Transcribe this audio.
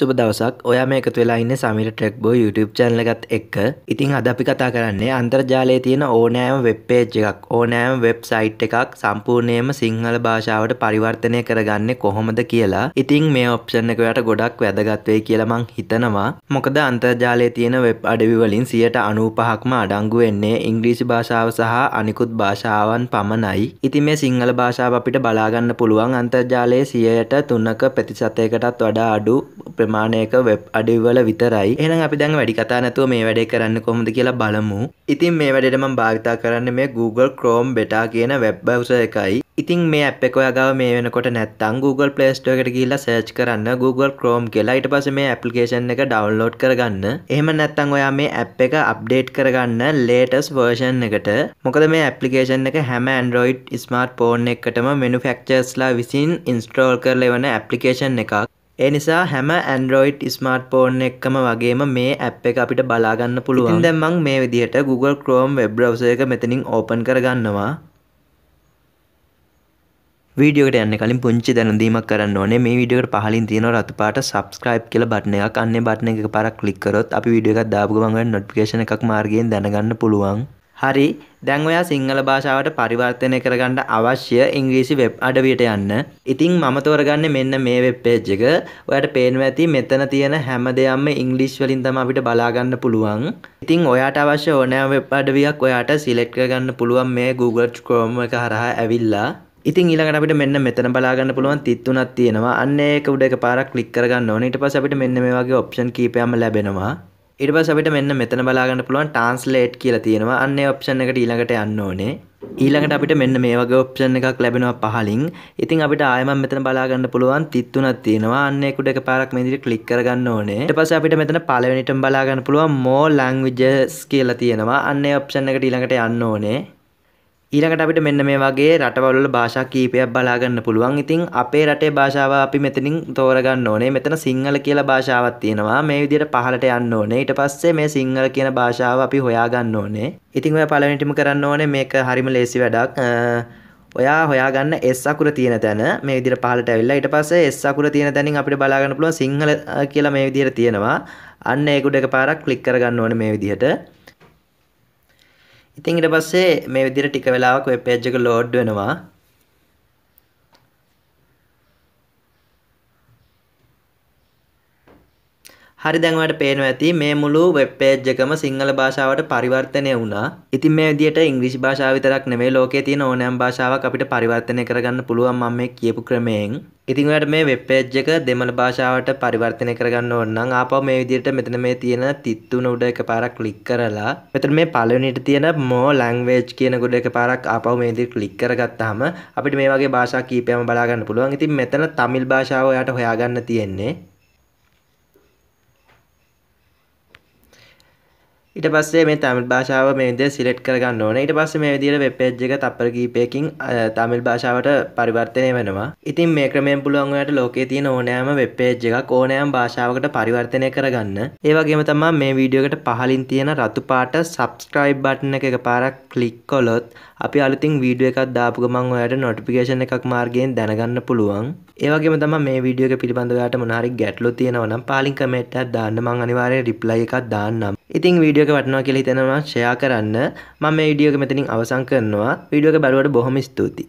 සුබ දවසක් ඔයා මේ එකතු වෙලා ඉන්නේ සමීර ට්‍රෙක් බෝ YouTube channel එකත් එක්ක. ඉතින් අද අපි කතා කරන්නේ අන්තර්ජාලයේ තියෙන ඕනෑම වෙබ් page එකක්, ඕනෑම වෙබ්සයිට් එකක් සම්පූර්ණයෙන්ම සිංහල භාෂාවට පරිවර්තනය කරගන්නේ කොහොමද කියලා. ඉතින් මේ ඔප්ෂන් එක ඔයාලට ගොඩක් වැදගත් වෙයි කියලා මං හිතනවා. මොකද අන්තර්ජාලයේ තියෙන වෙබ් අඩවි වලින් 95%ක්ම අඩංගු වෙන්නේ ඉංග්‍රීසි භාෂාව සහ අනිකුත් භාෂාවන් පමණයි. ඉතින් මේ සිංහල භාෂාව අපිට බලා ගන්න පුළුවන් අන්තර්ජාලයේ 100ට 3ක ප්‍රතිශතයකටත් වඩා අඩු ප්‍රමාණයක වෙබ් අඩිවල විතරයි එහෙනම් අපි දැන් වැඩි කතා නැතුව මේ වැඩේ කරන්න කොහොමද කියලා බලමු ඉතින් මේ වැඩේට මම භාවිතා කරන්නේ මේ Google Chrome beta කියන වෙබ් බ්‍රවුසර් එකයි ඉතින් මේ ඇප් එක ඔයාගාව මේ වෙනකොට නැත්තම් Google Play Store එකට ගිහිල්ලා search කරන්න Google Chrome කියලා ඊට පස්සේ මේ application එක download කරගන්න එහෙම නැත්තම් ඔයා මේ ඇප් එක අප්ඩේට් කරගන්න latest version එකට මොකද මේ application එක හැම Android ස්මාර්ට් ෆෝන් එකටම මෙනුෆැක්චර්ස්ලා විසින් ඉන්ස්ටෝල් කරලා එවන ඇප්ලිකේෂන් එකක් එනිසා හැම ඇන්ඩරෝයිඩ් ස්මර්ට් ෆෝන් එක්කම වගේම මේ ඇප් එක අපිට බලාගන්න පුළුවන් දැම්මං මේ විදිහට Google Chrome වෙබ් බ්‍රවස එක මෙතනින් ඕපන් කරගන්නවා වීඩියෝට යන්න කලින් පුංචි දැනුදීමක් කරන්න ඕනේ මේ වීඩියෝකට පහලින් තියෙන රතුපාට subscribe කියලා බටන් එකක් අන්නේ බටන් එක පාරක් ක්ලික් කරොත් අපි වීඩියෝ එකක් දාපු ගමන් notification එකක් මාර්ගයෙන් දැනගන්න පුළුවන් හරි දැන් ඔයා සිංහල භාෂාවට පරිවර්තනය කරගන්න අවශ්‍ය ඉංග්‍රීසි වෙබ් අඩවියට යන්න. ඉතින් මම තෝරගන්නේ මෙන්න මේ වෙබ් page එක. ඔයාට පේනවා ඇති මෙතන තියෙන හැම දෙයක්ම ඉංග්‍රීසි වලින් තමයි අපිට බලා ගන්න පුළුවන්. ඉතින් ඔයාට අවශ්‍ය ඕනෑම වෙබ් අඩවියක් ඔයාට සිලෙක්ට් කරගන්න පුළුවන් මේ Google Chrome එක හරහා ඇවිල්ලා. ඉතින් ඊළඟට අපිට මෙන්න මෙතන බලාගන්න පුළුවන් 33ක් තියෙනවා. අන්න ඒක උඩ එක පාරක් ක්ලික් කරගන්න ඕනේ. ඊට පස්සේ අපිට මෙන්න මේ වගේ ඔප්ෂන් කීපයක්ම ලැබෙනවා. ඉට පස් අපිට මෙන්න මෙතන බලාගන්න පුළුවන් ටාන්ස්ලේට් කියලා තියෙනවා අන්න ඔප්ෂන් එකට ඊළඟට යන්න ඕනේ ඊළඟට අපිට මෙන්න මේ වගේ ඔප්ෂන් එකක් ලැබෙනවා පහලින් ඉතින් අපිට ආයම මෙතන බලාගන්න පුළුවන් තිත්තුනක් තියෙනවා අන්න එකට එකපාරක් මේ විදිහට ක්ලික් කරගන්න ඕනේ ඊට පස්සේ අපිට මෙතන පළවෙනිටම බලාගන්න පුළුවන් more languages කියලා තියෙනවා අන්න ඒ ඔප්ෂන් එකට ඊළඟට යන්න ඕනේ ඊළඟට අපිට මෙන්න මේ වගේ රටවල භාෂා කීපයක් බලාගන්න පුළුවන්. ඉතින් අපේ රටේ භාෂාව අපි මෙතනින් තෝරගන්න ඕනේ. මෙතන සිංහල කියලා භාෂාවක් තියෙනවා. මේ විදිහට පහලට යන්න ඕනේ. ඊට පස්සේ මේ සිංහල කියන භාෂාව අපි හොයාගන්න ඕනේ. ඉතින් ඔය පළවෙනිටම කරන්න ඕනේ මේක හරිම ලේසි වැඩක්. ඔයා හොයාගන්න එස් අකුර තියෙන තැන මේ විදිහට පහලට ඇවිල්ලා ඊට පස්සේ එස් අකුර තියෙන තැනින් අපිට බලා ගන්න පුළුවන් සිංහල කියලා මේ විදිහට තියෙනවා. අන්න ඒක උඩ එකපාරක් ක්ලික් කරගන්න ඕනේ මේ විදිහට. ඉතින් ඊට පස්සේ මේ විදිහට ටික වෙලාවක් වෙබ් page එක load වෙනවා හරි දැන් ඔයාලට පේනවා ඇති මේ මුළු වෙබ් page එකම සිංහල භාෂාවට පරිවර්තනය වුණා. ඉතින් මේ විදිහට ඉංග්‍රීසි භාෂාව විතරක් නෙමෙයි ලෝකයේ තියෙන ඕනෑම භාෂාවක් අපිට පරිවර්තනය කරගන්න පුළුවන් මම මේ කියපු ක්‍රමයෙන්. ඉතින් ඔයාලට මේ වෙබ් page එක දෙමළ භාෂාවට පරිවර්තනය කරගන්න ඕන නම් ආපහු මේ විදිහට මෙතන මේ තියෙන 33 උඩ එකපාරක් ක්ලික් කරලා මෙතන මේ පළවෙනියට තියෙන more language කියන ගොඩ එකපාරක් ආපහු මේ විදිහට ක්ලික් කරගත්තාම අපිට මේ වගේ භාෂා කීපයක්ම බලා ගන්න පුළුවන්. ඉතින් මෙතන තමිල් භාෂාව ඔයාලට හොයාගන්න තියෙන්නේ. ඊට පස්සේ මේ තමිල් භාෂාව මේ විදිහට සිලෙක්ට් කරගන්න ඕනේ. ඊට පස්සේ මේ විදිහට වෙබ් page එක තප්පර කිහිපයකින් තමිල් භාෂාවට පරිවර්තනය වෙනවා. ඉතින් මේ ක්‍රමයෙන් පුළුවන් ඔයාලට ලෝකේ තියෙන ඕනෑම වෙබ් page එකක් ඕනෑම භාෂාවකට පරිවර්තනය කරගන්න. ඒ වගේම තමයි මේ වීඩියෝ එකට පහලින් තියෙන රතු පාට subscribe button එක එකපාරක් click කළොත් අපි අලුතින් වීඩියෝ එකක් දාපු ගමන් ඔයාලට notification එකක් මාර්ගයෙන් දැනගන්න පුළුවන්. ඒ වගේම තමයි මේ වීඩියෝ එක පිළිබඳව ඔයාලට මොන හරි ගැටලු තියෙනවා නම් පාලින් comment එකක් දාන්න මම අනිවාර්යයෙන් reply එකක් දාන්නම්. ඉතින් වීඩියෝ වීඩියෝක වටනවා කියලා හිතෙනවා ෂෙයා කරන්න මම මේ වීඩියෝක මෙතනින් අවසන් කරනවා වීඩියෝක බලුවට බොහොම ස්තුතියි